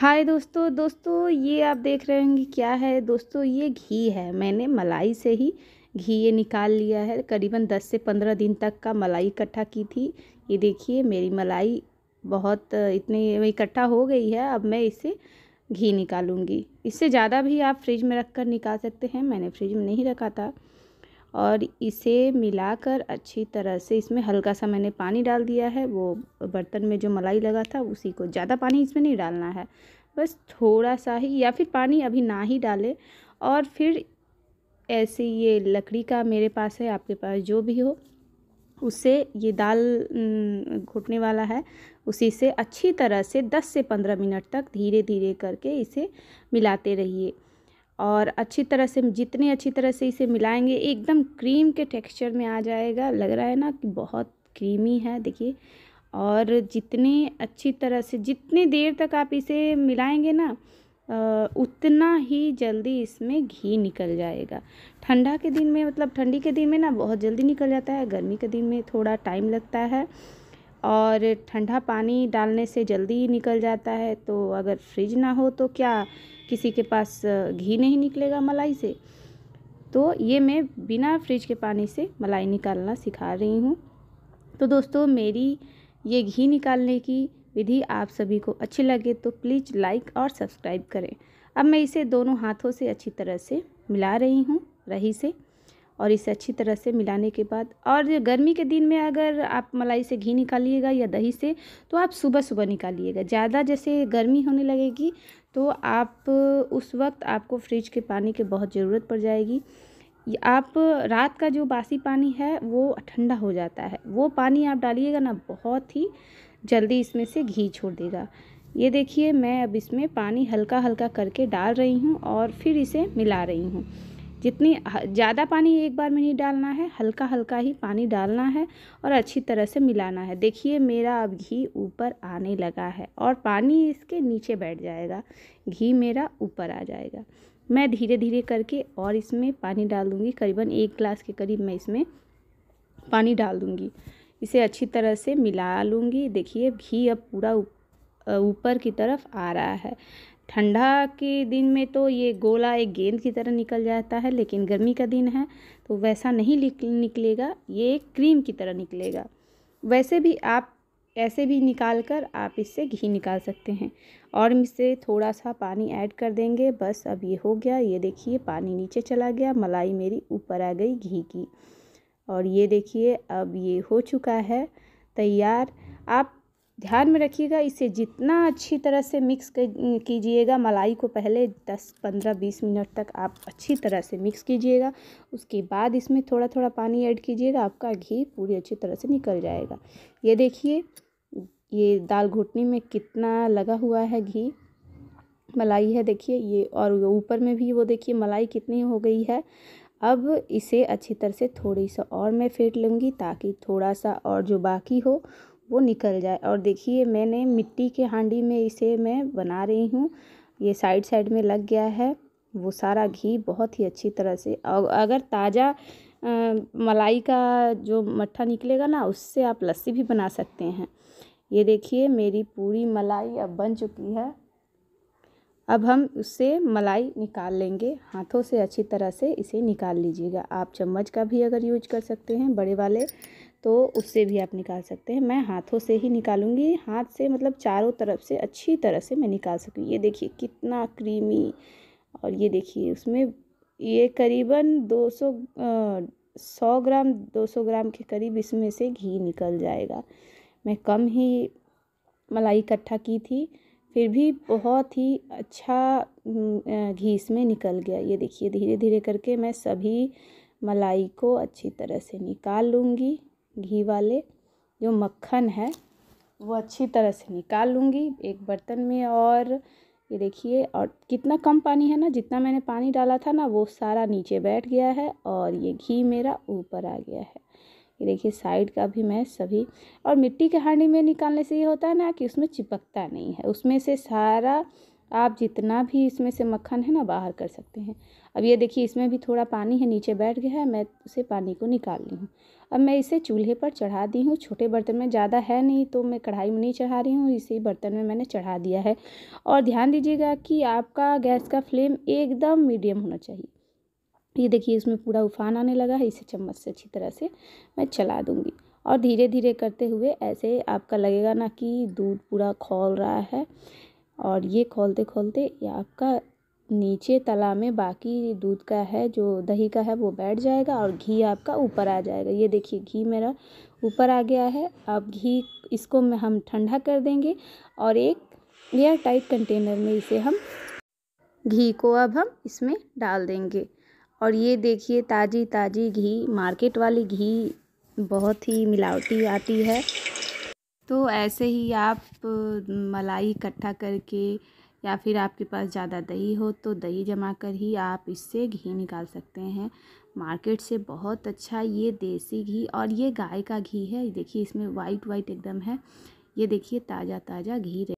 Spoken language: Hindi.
हाय दोस्तों दोस्तों ये आप देख रहे होंगे क्या है दोस्तों ये घी है मैंने मलाई से ही घी ये निकाल लिया है करीबन 10 से 15 दिन तक का मलाई इकट्ठा की थी ये देखिए मेरी मलाई बहुत इतने इकट्ठा हो गई है अब मैं इसे घी निकालूंगी इससे ज़्यादा भी आप फ्रिज में रख कर निकाल सकते हैं मैंने फ्रिज में नहीं रखा था और इसे मिलाकर अच्छी तरह से इसमें हल्का सा मैंने पानी डाल दिया है वो बर्तन में जो मलाई लगा था उसी को ज़्यादा पानी इसमें नहीं डालना है बस थोड़ा सा ही या फिर पानी अभी ना ही डालें और फिर ऐसे ये लकड़ी का मेरे पास है आपके पास जो भी हो उससे ये दाल घुटने वाला है उसी से अच्छी तरह से 10 से 15 मिनट तक धीरे धीरे करके इसे मिलाते रहिए और अच्छी तरह से जितने अच्छी तरह से इसे मिलाएंगे एकदम क्रीम के टेक्सचर में आ जाएगा लग रहा है ना कि बहुत क्रीमी है देखिए और जितनी अच्छी तरह से जितनी देर तक आप इसे मिलाएंगे ना उतना ही जल्दी इसमें घी निकल जाएगा ठंडा के दिन में मतलब ठंडी के दिन में ना बहुत जल्दी निकल जाता है गर्मी के दिन में थोड़ा टाइम लगता है और ठंडा पानी डालने से जल्दी निकल जाता है तो अगर फ्रिज ना हो तो क्या किसी के पास घी नहीं निकलेगा मलाई से तो ये मैं बिना फ्रिज के पानी से मलाई निकालना सिखा रही हूँ तो दोस्तों मेरी ये घी निकालने की विधि आप सभी को अच्छी लगे तो प्लीज़ लाइक और सब्सक्राइब करें अब मैं इसे दोनों हाथों से अच्छी तरह से मिला रही हूँ रही से और इसे अच्छी तरह से मिलाने के बाद और गर्मी के दिन में अगर आप मलाई से घी निकालिएगा या दही से तो आप सुबह सुबह निकालिएगा ज़्यादा जैसे गर्मी होने लगेगी तो आप उस वक्त आपको फ्रिज के पानी की बहुत ज़रूरत पड़ जाएगी आप रात का जो बासी पानी है वो ठंडा हो जाता है वो पानी आप डालिएगा ना बहुत ही जल्दी इसमें से घी छोड़ देगा ये देखिए मैं अब इसमें पानी हल्का हल्का करके डाल रही हूँ और फिर इसे मिला रही हूँ जितनी ज़्यादा पानी एक बार में नहीं डालना है हल्का हल्का ही पानी डालना है और अच्छी तरह से मिलाना है देखिए मेरा अब घी ऊपर आने लगा है और पानी इसके नीचे बैठ जाएगा घी मेरा ऊपर आ जाएगा मैं धीरे धीरे करके और इसमें पानी डाल दूँगी करीबन एक ग्लास के करीब मैं इसमें पानी डाल दूँगी इसे अच्छी तरह से मिला लूँगी देखिए घी अब पूरा ऊपर की तरफ आ रहा है ठंडा के दिन में तो ये गोला एक गेंद की तरह निकल जाता है लेकिन गर्मी का दिन है तो वैसा नहीं निकलेगा ये एक क्रीम की तरह निकलेगा वैसे भी आप ऐसे भी निकाल कर आप इससे घी निकाल सकते हैं और इससे थोड़ा सा पानी ऐड कर देंगे बस अब ये हो गया ये देखिए पानी नीचे चला गया मलाई मेरी ऊपर आ गई घी की और ये देखिए अब ये हो चुका है तैयार आप ध्यान में रखिएगा इसे जितना अच्छी तरह से मिक्स कीजिएगा मलाई को पहले 10-15-20 मिनट तक आप अच्छी तरह से मिक्स कीजिएगा उसके बाद इसमें थोड़ा थोड़ा पानी ऐड कीजिएगा आपका घी पूरी अच्छी तरह से निकल जाएगा ये देखिए ये दाल घुटनी में कितना लगा हुआ है घी मलाई है देखिए ये और ऊपर में भी वो देखिए मलाई कितनी हो गई है अब इसे अच्छी तरह से थोड़ी सा और मैं फेंट लूँगी ताकि थोड़ा सा और जो बाकी हो वो निकल जाए और देखिए मैंने मिट्टी के हांडी में इसे मैं बना रही हूँ ये साइड साइड में लग गया है वो सारा घी बहुत ही अच्छी तरह से और अगर ताज़ा मलाई का जो मट्ठा निकलेगा ना उससे आप लस्सी भी बना सकते हैं ये देखिए मेरी पूरी मलाई अब बन चुकी है अब हम उससे मलाई निकाल लेंगे हाथों से अच्छी तरह से इसे निकाल लीजिएगा आप चम्मच का भी अगर यूज कर सकते हैं बड़े वाले तो उससे भी आप निकाल सकते हैं मैं हाथों से ही निकालूंगी हाथ से मतलब चारों तरफ से अच्छी तरह से मैं निकाल सकूँ ये देखिए कितना क्रीमी और ये देखिए उसमें ये करीबन 200 सौ ग्राम 200 ग्राम के करीब इसमें से घी निकल जाएगा मैं कम ही मलाई इकट्ठा की थी फिर भी बहुत ही अच्छा घी इसमें निकल गया ये देखिए धीरे धीरे करके मैं सभी मलाई को अच्छी तरह से निकाल लूँगी घी वाले जो मक्खन है वो अच्छी तरह से निकाल लूँगी एक बर्तन में और ये देखिए और कितना कम पानी है ना जितना मैंने पानी डाला था ना वो सारा नीचे बैठ गया है और ये घी मेरा ऊपर आ गया है ये देखिए साइड का भी मैं सभी और मिट्टी के हांडी में निकालने से ये होता है ना कि उसमें चिपकता नहीं है उसमें से सारा आप जितना भी इसमें से मक्खन है ना बाहर कर सकते हैं अब ये देखिए इसमें भी थोड़ा पानी है नीचे बैठ गया है मैं उसे पानी को निकाल ली हूँ अब मैं इसे चूल्हे पर चढ़ा दी हूँ छोटे बर्तन में ज़्यादा है नहीं तो मैं कढ़ाई में नहीं चढ़ा रही हूँ इसी बर्तन में मैंने चढ़ा दिया है और ध्यान दीजिएगा कि आपका गैस का फ्लेम एकदम मीडियम होना चाहिए ये देखिए इसमें पूरा उफान आने लगा है इसे चम्मच से अच्छी तरह से मैं चला दूँगी और धीरे धीरे करते हुए ऐसे आपका लगेगा ना कि दूध पूरा खोल रहा है और ये खोलते खोलते ये आपका नीचे तला में बाकी दूध का है जो दही का है वो बैठ जाएगा और घी आपका ऊपर आ जाएगा ये देखिए घी मेरा ऊपर आ गया है अब घी इसको में हम ठंडा कर देंगे और एक एयर टाइट कंटेनर में इसे हम घी को अब हम इसमें डाल देंगे और ये देखिए ताज़ी ताज़ी घी मार्केट वाली घी बहुत ही मिलावटी आती है तो ऐसे ही आप मलाई इकट्ठा करके या फिर आपके पास ज़्यादा दही हो तो दही जमा कर ही आप इससे घी निकाल सकते हैं मार्केट से बहुत अच्छा ये देसी घी और ये गाय का घी है देखिए इसमें वाइट वाइट एकदम है ये देखिए ताज़ा ताज़ा घी